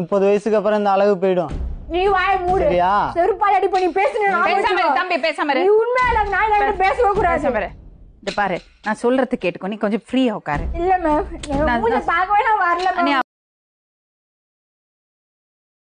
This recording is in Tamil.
முப்பது வயசுக்கு அப்புறம் இந்த அழகு போயிடும் நீ வாய மூடு சரியா செருப்பால் அடி பண்ணி பேசணும் பேசாம தம்பி பேசாம நீ உண்மையில நான் என்ன பேசவே கூடாது பேசாம இந்த பாரு நான் சொல்றது கேட்டுக்கோ நீ கொஞ்சம் ஃப்ரீயா உட்காரு இல்ல மேம் நான் பாக்கவே நான் வரல